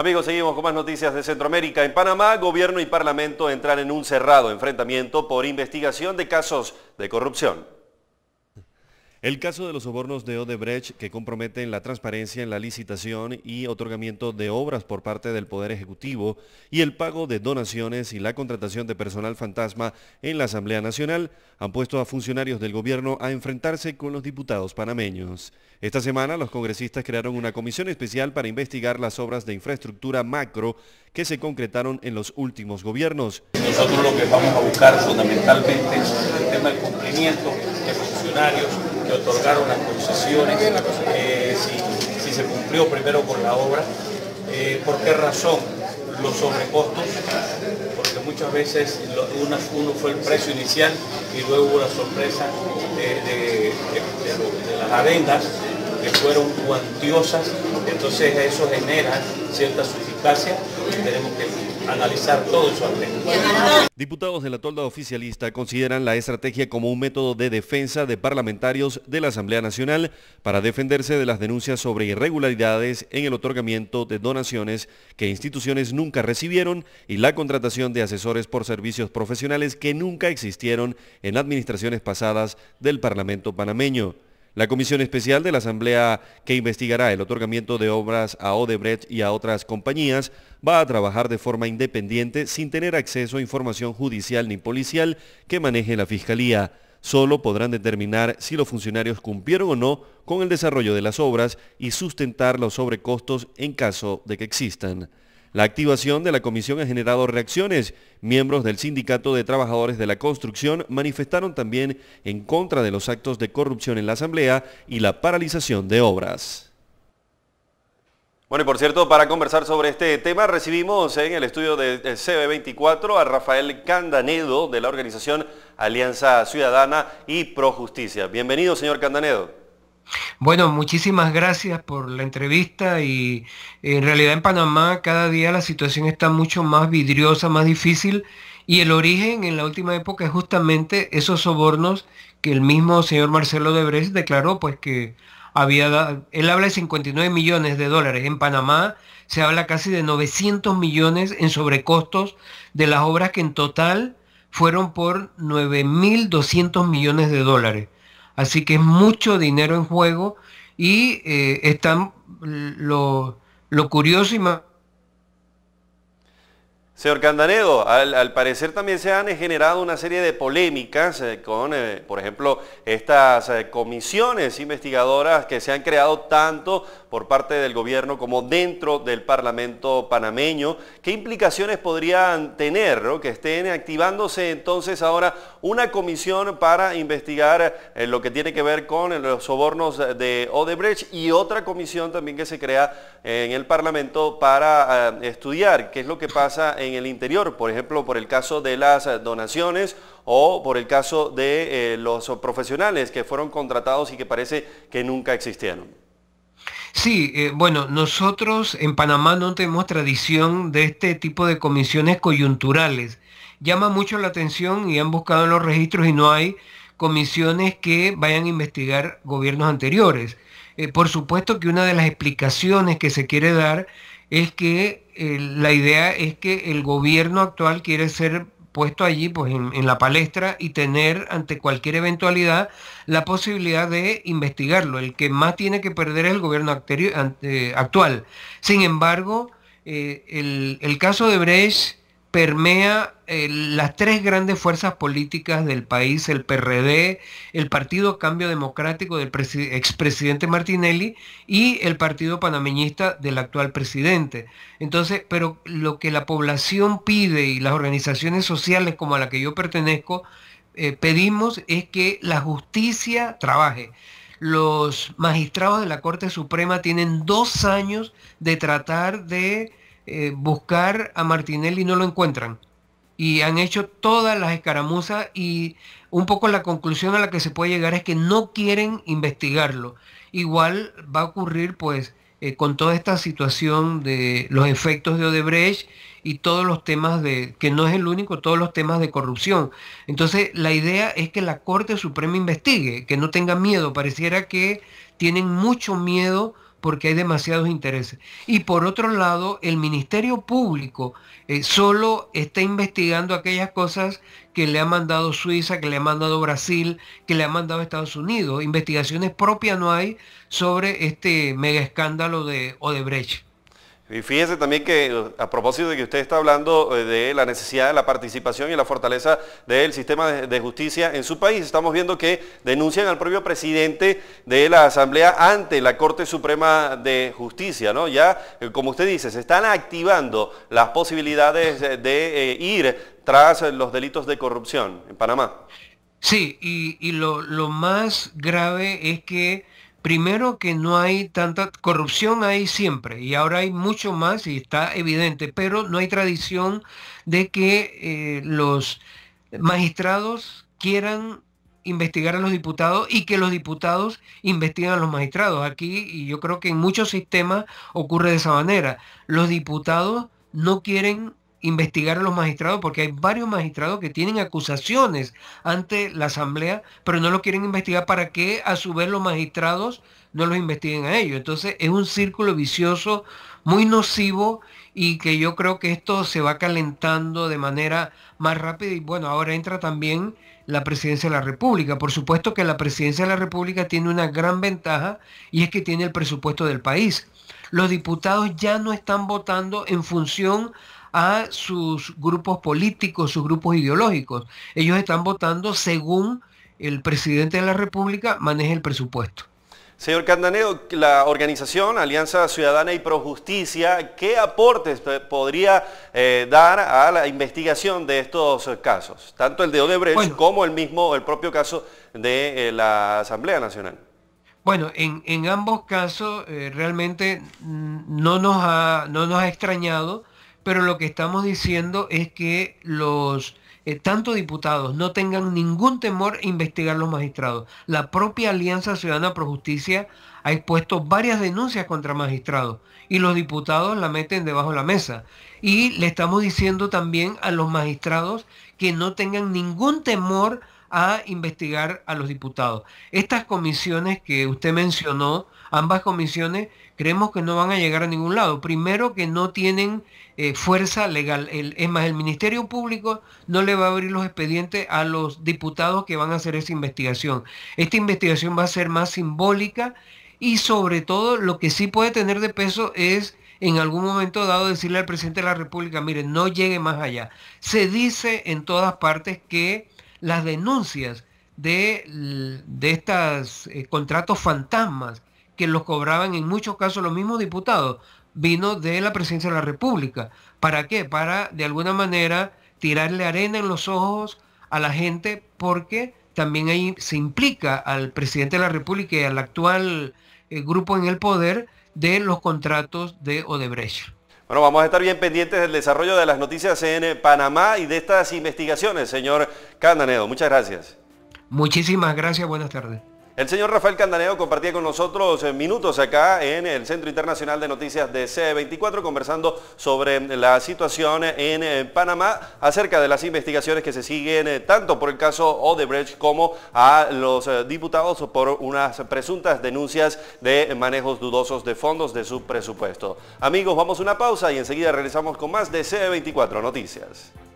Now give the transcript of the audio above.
Amigos, seguimos con más noticias de Centroamérica. En Panamá, gobierno y parlamento entran en un cerrado enfrentamiento por investigación de casos de corrupción. El caso de los sobornos de Odebrecht que comprometen la transparencia en la licitación y otorgamiento de obras por parte del Poder Ejecutivo y el pago de donaciones y la contratación de personal fantasma en la Asamblea Nacional han puesto a funcionarios del gobierno a enfrentarse con los diputados panameños. Esta semana los congresistas crearon una comisión especial para investigar las obras de infraestructura macro que se concretaron en los últimos gobiernos. Nosotros lo que vamos a buscar fundamentalmente es el tema del cumplimiento de funcionarios otorgaron las concesiones, eh, si, se cumplió primero con la obra, eh, por qué razón los sobrecostos, porque muchas veces uno fue el precio inicial y luego hubo la sorpresa eh, de, de las arendas que fueron cuantiosas, entonces eso genera cierta suficacia tenemos que analizar todo su Diputados de la tolda oficialista consideran la estrategia como un método de defensa de parlamentarios de la Asamblea Nacional para defenderse de las denuncias sobre irregularidades en el otorgamiento de donaciones que instituciones nunca recibieron y la contratación de asesores por servicios profesionales que nunca existieron en administraciones pasadas del Parlamento panameño. La Comisión Especial de la Asamblea que investigará el otorgamiento de obras a Odebrecht y a otras compañías va a trabajar de forma independiente sin tener acceso a información judicial ni policial que maneje la Fiscalía. Solo podrán determinar si los funcionarios cumplieron o no con el desarrollo de las obras y sustentar los sobrecostos en caso de que existan. La activación de la comisión ha generado reacciones. Miembros del Sindicato de Trabajadores de la Construcción manifestaron también en contra de los actos de corrupción en la Asamblea y la paralización de obras. Bueno, y por cierto, para conversar sobre este tema, recibimos en el estudio de eh, CB24 a Rafael Candanedo de la organización Alianza Ciudadana y Pro Justicia. Bienvenido, señor Candanedo. Bueno, muchísimas gracias por la entrevista y eh, en realidad en Panamá cada día la situación está mucho más vidriosa, más difícil y el origen en la última época es justamente esos sobornos que el mismo señor Marcelo Debrecht declaró pues que había dado, él habla de 59 millones de dólares, en Panamá se habla casi de 900 millones en sobrecostos de las obras que en total fueron por 9.200 millones de dólares. Así que es mucho dinero en juego y eh, están lo, lo curioso y más... Señor Candanedo, al, parecer también se han generado una serie de polémicas eh, con, eh, por ejemplo, estas comisiones investigadoras que se han creado tanto por parte del gobierno como dentro del Parlamento panameño. ¿Qué implicaciones podrían tener que estén activándose entonces ahora una comisión para investigar eh, lo que tiene que ver con los sobornos de Odebrecht y otra comisión también que se crea en el Parlamento para eh, estudiar qué es lo que pasa en el interior, por ejemplo, por el caso de las donaciones o por el caso de eh, los profesionales que fueron contratados y que parece que nunca existieron? Sí, eh, bueno, nosotros en Panamá no tenemos tradición de este tipo de comisiones coyunturales. Llama mucho la atención y han buscado en los registros y no hay comisiones que vayan a investigar gobiernos anteriores. Eh, por supuesto que una de las explicaciones que se quiere dar es que eh, la idea es que el gobierno actual quiere ser puesto allí pues, en, la palestra y tener ante cualquier eventualidad la posibilidad de investigarlo. El que más tiene que perder es el gobierno anterior, actual. Sin embargo, eh, el, el, caso de Brecht permea eh, las tres grandes fuerzas políticas del país, el PRD, el Partido Cambio Democrático del expresidente Martinelli y el Partido Panameñista del actual presidente. Entonces, pero lo que la población pide y las organizaciones sociales como a la que yo pertenezco, eh, pedimos es que la justicia trabaje los magistrados de la Corte Suprema tienen dos años de tratar de eh, buscar a Martinelli y no lo encuentran. Y han hecho todas las escaramuzas y un poco la conclusión a la que se puede llegar es que no quieren investigarlo. Igual va a ocurrir pues eh, con toda esta situación de los efectos de Odebrecht y todos los temas de, que no es el único, todos los temas de corrupción. Entonces, la idea es que la Corte Suprema investigue, que no tenga miedo. Pareciera que tienen mucho miedo porque hay demasiados intereses. Y por otro lado, el Ministerio Público eh, solo está investigando aquellas cosas que le ha mandado Suiza, que le ha mandado Brasil, que le ha mandado Estados Unidos. Investigaciones propias no hay sobre este mega escándalo de Odebrecht. Y fíjese también que a propósito de que usted está hablando eh, de la necesidad de la participación y la fortaleza del sistema de justicia en su país, estamos viendo que denuncian al propio presidente de la Asamblea ante la Corte Suprema de Justicia, ¿no? Ya, eh, como usted dice, se están activando las posibilidades de eh, ir tras los delitos de corrupción en Panamá. Sí, y, lo más grave es que primero que no hay tanta corrupción hay siempre y ahora hay mucho más y está evidente, pero no hay tradición de que eh, los magistrados quieran investigar a los diputados y que los diputados investiguen a los magistrados. Aquí, y yo creo que en muchos sistemas ocurre de esa manera, los diputados no quieren investigar a los magistrados, porque hay varios magistrados que tienen acusaciones ante la Asamblea, pero no lo quieren investigar para que a su vez los magistrados no los investiguen a ellos. Entonces es un círculo vicioso muy nocivo y que yo creo que esto se va calentando de manera más rápida y bueno, ahora entra también la presidencia de la República. Por supuesto que la presidencia de la República tiene una gran ventaja y es que tiene el presupuesto del país. Los diputados ya no están votando en función a sus grupos políticos, sus grupos ideológicos. Ellos están votando según el presidente de la República maneje el presupuesto. Señor Candaneo, la organización Alianza Ciudadana y Projusticia, ¿qué aportes podría eh, dar a la investigación de estos casos? Tanto el de Odebrecht como el mismo, el propio caso de eh, la Asamblea Nacional. Bueno, en, ambos casos eh, realmente no nos, no nos ha extrañado pero lo que estamos diciendo es que los eh, tantos diputados no tengan ningún temor a investigar los magistrados. La propia Alianza Ciudadana Pro Justicia ha expuesto varias denuncias contra magistrados y los diputados la meten debajo de la mesa. Y le estamos diciendo también a los magistrados que no tengan ningún temor a investigar a los diputados. Estas comisiones que usted mencionó, ambas comisiones creemos que no van a llegar a ningún lado. Primero que no tienen eh, fuerza legal. es más, el Ministerio Público no le va a abrir los expedientes a los diputados que van a hacer esa investigación. Esta investigación va a ser más simbólica y sobre todo lo que sí puede tener de peso es en algún momento dado decirle al presidente de la República, mire, no llegue más allá. Se dice en todas partes que las denuncias de, estos eh, contratos fantasmas que los cobraban en muchos casos los mismos diputados, vino de la presidencia de la República. ¿Para qué? Para, de alguna manera, tirarle arena en los ojos a la gente porque también ahí se implica al presidente de la República y al actual eh, grupo en el poder de los contratos de Odebrecht. Bueno, vamos a estar bien pendientes del desarrollo de las noticias en eh, Panamá y de estas investigaciones, señor Candanedo. Muchas gracias. Muchísimas gracias, buenas tardes. El señor Rafael Candaneo compartía con nosotros eh, minutos acá en el Centro Internacional de Noticias de C24 conversando sobre la situación en eh, Panamá acerca de las investigaciones que se siguen eh, tanto por el caso Odebrecht como a los diputados por unas presuntas denuncias de manejos dudosos de fondos de su presupuesto. Amigos, vamos a una pausa y enseguida regresamos con más de C24 Noticias.